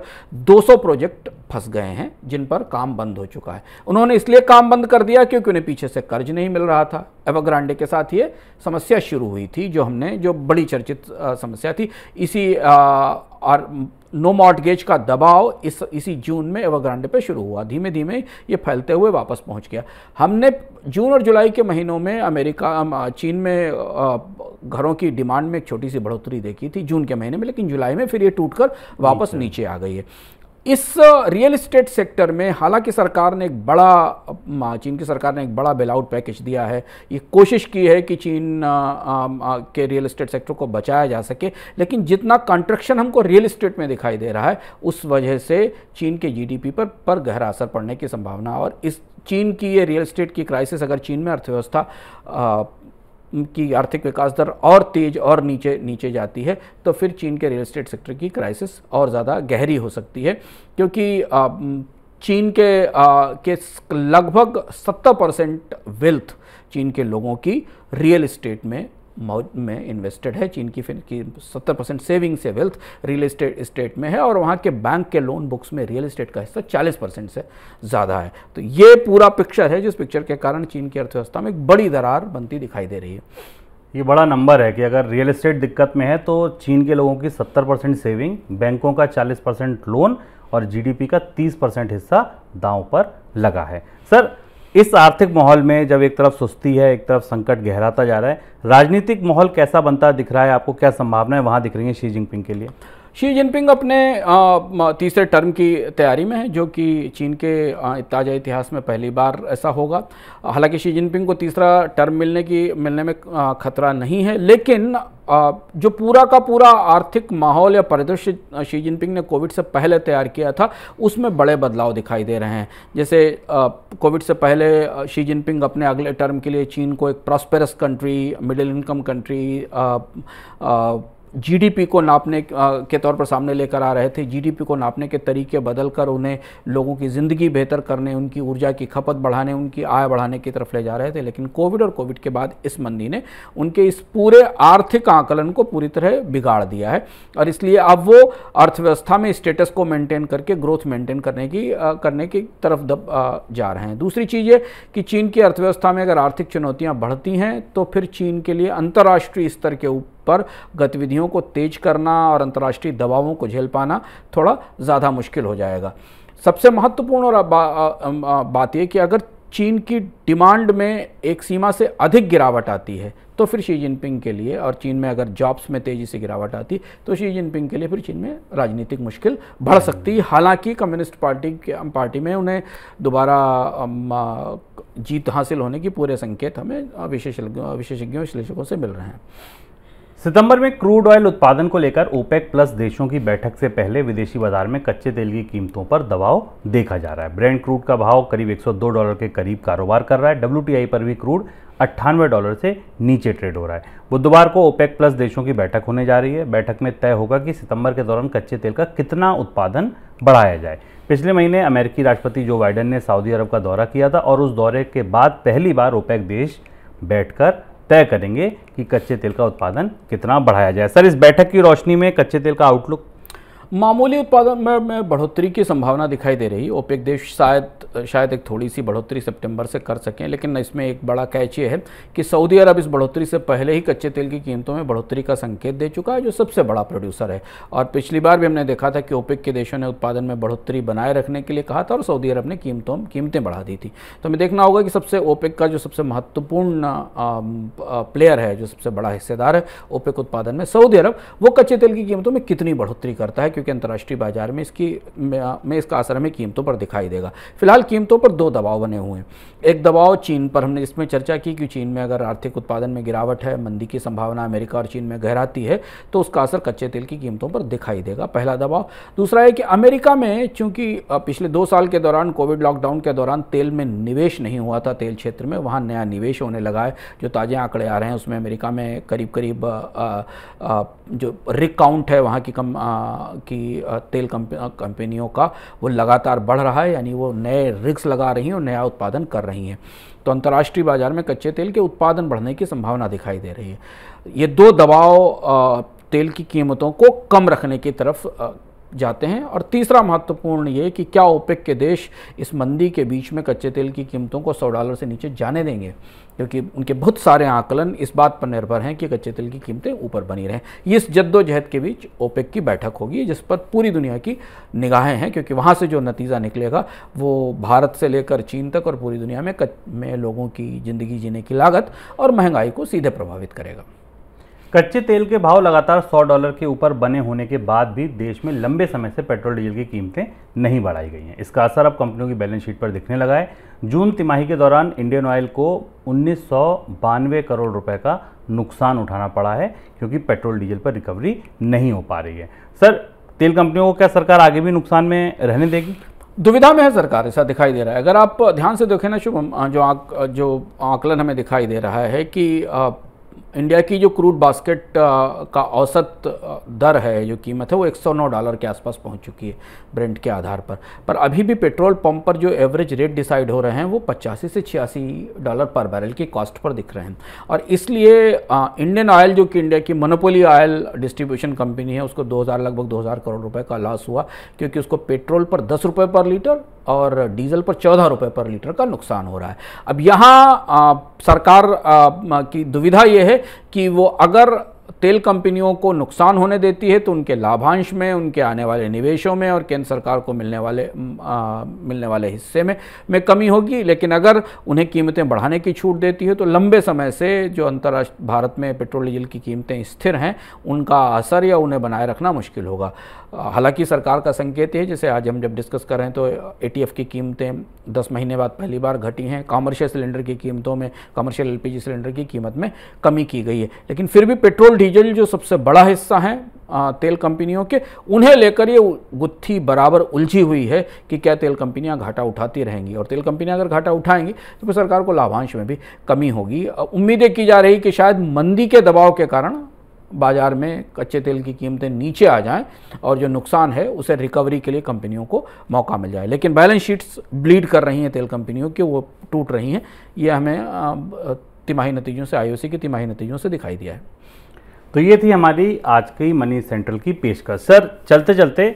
200 प्रोजेक्ट फंस गए हैं जिन पर काम बंद हो चुका है उन्होंने इसलिए काम बंद कर दिया क्योंकि उन्हें पीछे से कर्ज नहीं मिल रहा था एवरग्रांडे के साथ ये समस्या शुरू हुई थी जो हमने जो बड़ी चर्चित समस्या थी इसी आ, और नो मॉडगेज का दबाव इस इसी जून में एवरग्रांडे पे शुरू हुआ धीमे धीमे ये फैलते हुए वापस पहुंच गया हमने जून और जुलाई के महीनों में अमेरिका चीन में घरों की डिमांड में एक छोटी सी बढ़ोतरी देखी थी जून के महीने में लेकिन जुलाई में फिर ये टूट कर वापस नीचे आ गई है इस रियल इस्टेट सेक्टर में हालांकि सरकार ने एक बड़ा चीन की सरकार ने एक बड़ा बेलआउट पैकेज दिया है ये कोशिश की है कि चीन आ, आ, के रियल इस्टेट सेक्टर को बचाया जा सके लेकिन जितना कंट्रक्शन हमको रियल इस्टेट में दिखाई दे रहा है उस वजह से चीन के जीडीपी पर पर गहरा असर पड़ने की संभावना और इस चीन की ये रियल इस्टेट की क्राइसिस अगर चीन में अर्थव्यवस्था की आर्थिक विकास दर और तेज और नीचे नीचे जाती है तो फिर चीन के रियल इस्टेट सेक्टर की क्राइसिस और ज़्यादा गहरी हो सकती है क्योंकि चीन के आ, के लगभग 70 परसेंट वेल्थ चीन के लोगों की रियल इस्टेट में में इन्वेस्टेड है चीन की की 70 परसेंट सेविंग से वेल्थ रियल इस्टेट स्टेट में है और वहाँ के बैंक के लोन बुक्स में रियल इस्टेट का हिस्सा 40 परसेंट से ज़्यादा है तो ये पूरा पिक्चर है जिस पिक्चर के कारण चीन की अर्थव्यवस्था में एक बड़ी दरार बनती दिखाई दे रही है ये बड़ा नंबर है कि अगर रियल इस्टेट दिक्कत में है तो चीन के लोगों की सत्तर परसेंट सेविंग बैंकों का चालीस परसेंट लोन और जी का तीस परसेंट हिस्सा दाव पर लगा है सर इस आर्थिक माहौल में जब एक तरफ सुस्ती है एक तरफ संकट गहराता जा रहा है राजनीतिक माहौल कैसा बनता दिख रहा है आपको क्या संभावनाएं वहाँ दिख रही हैं शी जिनपिंग के लिए शी जिनपिंग अपने तीसरे टर्म की तैयारी में है जो कि चीन के ताज़ा इतिहास में पहली बार ऐसा होगा हालांकि शी जिनपिंग को तीसरा टर्म मिलने की मिलने में खतरा नहीं है लेकिन जो पूरा का पूरा आर्थिक माहौल या परिदृश्य शी जिनपिंग ने कोविड से पहले तैयार किया था उसमें बड़े बदलाव दिखाई दे रहे हैं जैसे कोविड से पहले शी जिनपिंग अपने अगले टर्म के लिए चीन को एक prosperous country middle income country GDP को नापने के तौर पर सामने लेकर आ रहे थे जीडीपी को नापने के तरीके बदल कर उन्हें लोगों की ज़िंदगी बेहतर करने उनकी ऊर्जा की खपत बढ़ाने उनकी आय बढ़ाने की तरफ ले जा रहे थे लेकिन कोविड और कोविड के बाद इस मंदी ने उनके इस पूरे आर्थिक आंकलन को पूरी तरह बिगाड़ दिया है और इसलिए अब वो अर्थव्यवस्था में स्टेटस को मेंटेन करके ग्रोथ मेंटेन करने की करने की तरफ दब जा रहे हैं दूसरी चीज़ ये कि चीन की अर्थव्यवस्था में अगर आर्थिक चुनौतियाँ बढ़ती हैं तो फिर चीन के लिए अंतर्राष्ट्रीय स्तर के ऊपर पर गतिविधियों को तेज करना और अंतर्राष्ट्रीय दबावों को झेल पाना थोड़ा ज़्यादा मुश्किल हो जाएगा सबसे महत्वपूर्ण और बात यह कि अगर चीन की डिमांड में एक सीमा से अधिक गिरावट आती है तो फिर शी जिनपिंग के लिए और चीन में अगर जॉब्स में तेज़ी से गिरावट आती तो शी जिनपिंग के लिए फिर चीन में राजनीतिक मुश्किल बढ़ सकती है हालांकि कम्युनिस्ट पार्टी के पार्टी में उन्हें दोबारा जीत हासिल होने की पूरे संकेत हमें विशेषज्ञों विशेषज्ञों विश्लेषकों से मिल रहे हैं सितंबर में क्रूड ऑयल उत्पादन को लेकर ओपेक प्लस देशों की बैठक से पहले विदेशी बाजार में कच्चे तेल की कीमतों पर दबाव देखा जा रहा है ब्रेंड क्रूड का भाव करीब 102 डॉलर के करीब कारोबार कर रहा है डब्ल्यू पर भी क्रूड अट्ठानवे डॉलर से नीचे ट्रेड हो रहा है बुधवार को ओपेक प्लस देशों की बैठक होने जा रही है बैठक में तय होगा कि सितंबर के दौरान कच्चे तेल का कितना उत्पादन बढ़ाया जाए पिछले महीने अमेरिकी राष्ट्रपति जो बाइडन ने सऊदी अरब का दौरा किया था और उस दौरे के बाद पहली बार ओपेक देश बैठकर तय करेंगे कि कच्चे तेल का उत्पादन कितना बढ़ाया जाए सर इस बैठक की रोशनी में कच्चे तेल का आउटलुक मामूली उत्पादन में, में बढ़ोतरी की संभावना दिखाई दे रही ओपेक देश शायद शायद एक थोड़ी सी बढ़ोतरी सितंबर से कर सकें लेकिन इसमें एक बड़ा कैच ये है कि सऊदी अरब इस बढ़ोतरी से पहले ही कच्चे तेल की कीमतों में बढ़ोतरी का संकेत दे चुका है जो सबसे बड़ा प्रोड्यूसर है और पिछली बार भी हमने देखा था कि ओपेक के देशों ने उत्पादन में बढ़ोतरी बनाए रखने के लिए कहा था और सऊदी अरब ने कीमतों कीमतें बढ़ा दी थी तो हमें देखना होगा कि सबसे ओपेक का जो सबसे महत्वपूर्ण प्लेयर है जो सबसे बड़ा हिस्सेदार है ओपेक उत्पादन में सऊदी अरब वो कच्चे तेल की कीमतों में कितनी बढ़ोतरी करता है क्योंकि अंतर्राष्ट्रीय बाजार में इसकी में इसका असर हमें कीमतों पर दिखाई देगा फिलहाल कीमतों पर दो दबाव बने हुए हैं एक दबाव चीन पर हमने इसमें चर्चा की कि चीन में अगर आर्थिक उत्पादन में गिरावट है मंदी की संभावना अमेरिका और चीन में गहराती है तो उसका असर कच्चे तेल की कीमतों पर दिखाई देगा पहला दबाव दूसरा है कि अमेरिका में चूंकि पिछले दो साल के दौरान कोविड लॉकडाउन के दौरान तेल में निवेश नहीं हुआ था तेल क्षेत्र में वहाँ नया निवेश होने लगा है जो ताज़े आंकड़े आ रहे हैं उसमें अमेरिका में करीब करीब जो रिकाउंट है वहाँ की कम की तेल कंपनियों का वो लगातार बढ़ रहा है यानी वो नए रिक्स लगा रही हैं और नया उत्पादन कर रही हैं तो अंतर्राष्ट्रीय बाजार में कच्चे तेल के उत्पादन बढ़ने की संभावना दिखाई दे रही है ये दो दबाव तेल की कीमतों को कम रखने की तरफ जाते हैं और तीसरा महत्वपूर्ण ये कि क्या ओपेक के देश इस मंदी के बीच में कच्चे तेल की कीमतों को सौ डॉलर से नीचे जाने देंगे क्योंकि उनके बहुत सारे आकलन इस बात पर निर्भर हैं कि कच्चे तेल की कीमतें ऊपर बनी रहें इस जद्दोजहद के बीच ओपेक की बैठक होगी जिस पर पूरी दुनिया की निगाहें हैं क्योंकि वहाँ से जो नतीजा निकलेगा वो भारत से लेकर चीन तक और पूरी दुनिया में में लोगों की ज़िंदगी जीने की लागत और महंगाई को सीधे प्रभावित करेगा कच्चे तेल के भाव लगातार 100 डॉलर के ऊपर बने होने के बाद भी देश में लंबे समय से पेट्रोल डीजल की कीमतें नहीं बढ़ाई गई हैं इसका असर अब कंपनियों की बैलेंस शीट पर दिखने लगा है जून तिमाही के दौरान इंडियन ऑयल को उन्नीस करोड़ रुपए का नुकसान उठाना पड़ा है क्योंकि पेट्रोल डीजल पर रिकवरी नहीं हो पा रही है सर तेल कंपनियों को क्या सरकार आगे भी नुकसान में रहने देगी दुविधा में है सरकार ऐसा दिखाई दे रहा है अगर आप ध्यान से देखें ना शुभम जो आंक जो आंकलन हमें दिखाई दे रहा है कि इंडिया की जो क्रूड बास्केट का औसत दर है जो कीमत है वो 109 डॉलर के आसपास पहुंच चुकी है ब्रेंड के आधार पर पर अभी भी पेट्रोल पंप पर जो एवरेज रेट डिसाइड हो रहे हैं वो पचासी से छियासी डॉलर पर बैरल की कॉस्ट पर दिख रहे हैं और इसलिए इंडियन ऑयल जो कि इंडिया की मोनोपोली ऑयल डिस्ट्रीब्यूशन कंपनी है उसको दो लगभग दो करोड़ रुपये का लॉस हुआ क्योंकि उसको पेट्रोल पर दस रुपये पर लीटर और डीजल पर चौदह रुपये पर लीटर का नुकसान हो रहा है अब यहाँ सरकार आ, की दुविधा ये है कि वो अगर तेल कंपनियों को नुकसान होने देती है तो उनके लाभांश में उनके आने वाले निवेशों में और केंद्र सरकार को मिलने वाले आ, मिलने वाले हिस्से में में कमी होगी लेकिन अगर उन्हें कीमतें बढ़ाने की छूट देती है तो लंबे समय से जो अंतर्राष्ट्रीय भारत में पेट्रोल डीजल की कीमतें स्थिर हैं उनका असर या उन्हें बनाए रखना मुश्किल होगा हालांकि सरकार का संकेत है जैसे आज हम जब डिस्कस कर रहे हैं तो एटीएफ की कीमतें 10 महीने बाद पहली बार घटी हैं कॉमर्शियल सिलेंडर की कीमतों में कॉमर्शियल एलपीजी सिलेंडर की कीमत में कमी की गई है लेकिन फिर भी पेट्रोल डीजल जो सबसे बड़ा हिस्सा है तेल कंपनियों के उन्हें लेकर ये गुत्थी बराबर उलझी हुई है कि क्या तेल कंपनियां घाटा उठाती रहेंगी और तेल कंपनियां अगर घाटा उठाएंगी तो फिर सरकार को लाभांश में भी कमी होगी उम्मीदें की जा रही कि शायद मंदी के दबाव के कारण बाज़ार में कच्चे तेल की कीमतें नीचे आ जाएं और जो नुकसान है उसे रिकवरी के लिए कंपनियों को मौका मिल जाए लेकिन बैलेंस शीट्स ब्लीड कर रही हैं तेल कंपनियों की वो टूट रही हैं ये हमें तिमाही नतीजों से आईओसी के तिमाही नतीजों से दिखाई दिया है तो ये थी हमारी आज की मनी सेंट्रल की पेशकश सर चलते चलते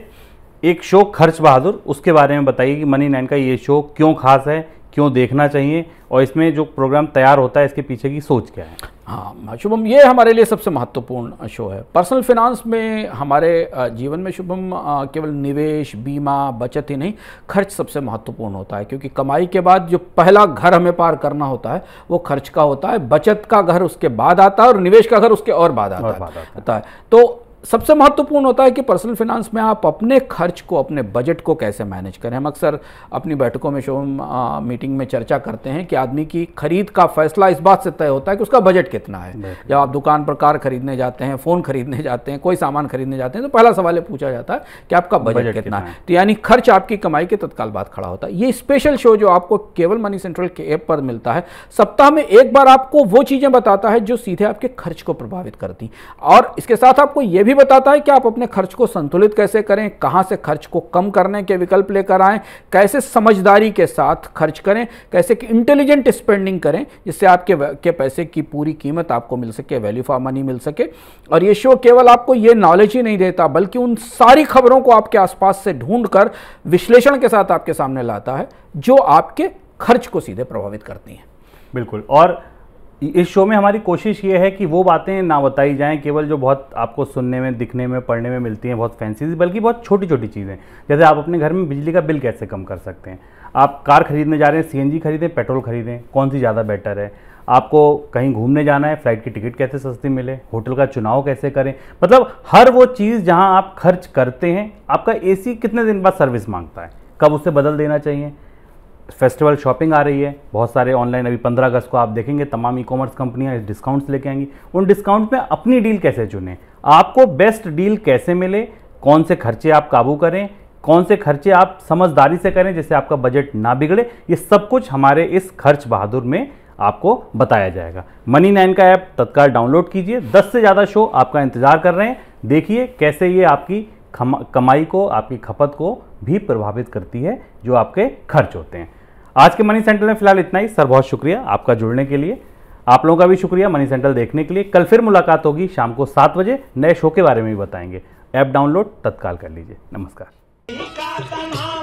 एक शो खर्च बहादुर उसके बारे में बताइए कि मनी नाइन का ये शो क्यों खास है क्यों देखना चाहिए और इसमें जो प्रोग्राम तैयार होता है इसके पीछे की सोच क्या है हाँ, हाँ शुभम ये हमारे लिए सबसे महत्वपूर्ण शो है पर्सनल फिनांस में हमारे जीवन में शुभम केवल निवेश बीमा बचत ही नहीं खर्च सबसे महत्वपूर्ण होता है क्योंकि कमाई के बाद जो पहला घर हमें पार करना होता है वो खर्च का होता है बचत का घर उसके बाद आता है और निवेश का घर उसके और बाद आता, आता है तो सबसे महत्वपूर्ण होता है कि पर्सनल फाइनेंस में आप अपने खर्च को अपने बजट को कैसे मैनेज करें हम अक्सर अपनी बैठकों में शो मीटिंग में चर्चा करते हैं कि आदमी की खरीद का फैसला इस बात से तय होता है कि उसका बजट कितना है जब आप दुकान पर कार खरीदने जाते हैं फ़ोन खरीदने जाते हैं कोई सामान खरीदने जाते हैं तो पहला सवाल पूछा जाता है कि आपका बजट कितना है तो यानी खर्च आपकी कमाई के तत्काल बाद खड़ा होता है ये स्पेशल शो जो आपको केवल मनी सेंट्रल के ऐप पर मिलता है सप्ताह में एक बार आपको वो चीज़ें बताता है जो सीधे आपके खर्च को प्रभावित करती और इसके साथ आपको यह भी भी बताता है कि आप अपने खर्च को संतुलित कैसे करें कहाँ से खर्च को कम करने के विकल्प लेकर आएँ कैसे समझदारी के साथ खर्च करें कैसे कि इंटेलिजेंट स्पेंडिंग करें जिससे आपके के पैसे की पूरी कीमत आपको मिल सके वैल्यू फॉर मनी मिल सके और ये शो केवल आपको ये नॉलेज ही नहीं देता बल्कि उन सारी खबरों को आपके आसपास से ढूंढ विश्लेषण के साथ आपके सामने लाता है जो आपके खर्च को सीधे प्रभावित करती हैं बिल्कुल और इस शो में हमारी कोशिश ये है कि वो बातें ना बताई जाएं केवल जो बहुत आपको सुनने में दिखने में पढ़ने में मिलती हैं बहुत फैंसी बल्कि बहुत छोटी छोटी चीज़ें जैसे आप अपने घर में बिजली का बिल कैसे कम कर सकते हैं आप कार खरीदने जा रहे हैं सीएनजी खरीदें पेट्रोल खरीदें कौन सी ज़्यादा बेटर है आपको कहीं घूमने जाना है फ्लाइट की टिकट कैसे सस्ती मिले होटल का चुनाव कैसे करें मतलब हर वो चीज़ जहां आप खर्च करते हैं आपका एसी कितने दिन बाद सर्विस मांगता है कब उसे बदल देना चाहिए फेस्टिवल शॉपिंग आ रही है बहुत सारे ऑनलाइन अभी 15 अगस्त को आप देखेंगे तमाम ई कॉमर्स कंपनियां डिस्काउंट्स लेके आएंगी उन डिस्काउंट में अपनी डील कैसे चुनें आपको बेस्ट डील कैसे मिले कौन से खर्चे आप काबू करें कौन से खर्चे आप समझदारी से करें जिससे आपका बजट ना बिगड़े ये सब कुछ हमारे इस खर्च बहादुर में आपको बताया जाएगा मनी नाइन का ऐप तत्काल डाउनलोड कीजिए दस से ज़्यादा शो आपका इंतज़ार कर रहे हैं देखिए कैसे ये आपकी कमाई को आपकी खपत को भी प्रभावित करती है जो आपके खर्च होते हैं आज के मनी सेंटर में फिलहाल इतना ही सर बहुत शुक्रिया आपका जुड़ने के लिए आप लोगों का भी शुक्रिया मनी सेंटर देखने के लिए कल फिर मुलाकात होगी शाम को सात बजे नए शो के बारे में भी बताएंगे ऐप डाउनलोड तत्काल कर लीजिए नमस्कार